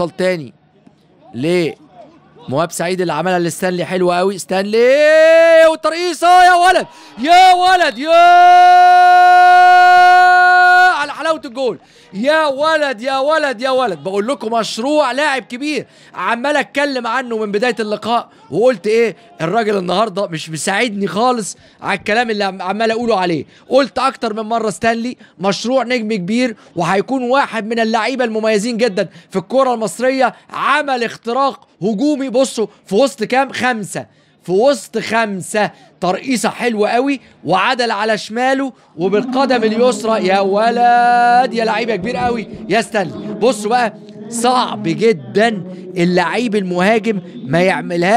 وصل تاني لمواب سعيد اللي عملها لستانلي حلوه قوي ستانلي والترقيصه يا ولد يا ولد يا شوت الجول يا ولد يا ولد يا ولد بقول لكم مشروع لاعب كبير عمال اتكلم عنه من بدايه اللقاء وقلت ايه الراجل النهارده مش مساعدني خالص على الكلام اللي عمال اقوله عليه قلت اكتر من مره ستانلي مشروع نجم كبير وهيكون واحد من اللعيبه المميزين جدا في الكره المصريه عمل اختراق هجومي بصوا في وسط كام خمسه في وسط خمسة ترقيصة حلوة قوي وعدل على شماله وبالقدم اليسرى يا ولد يا لعيب يا كبير قوي يا ستانلي بصوا بقى صعب جدا اللعيب المهاجم ما يعملها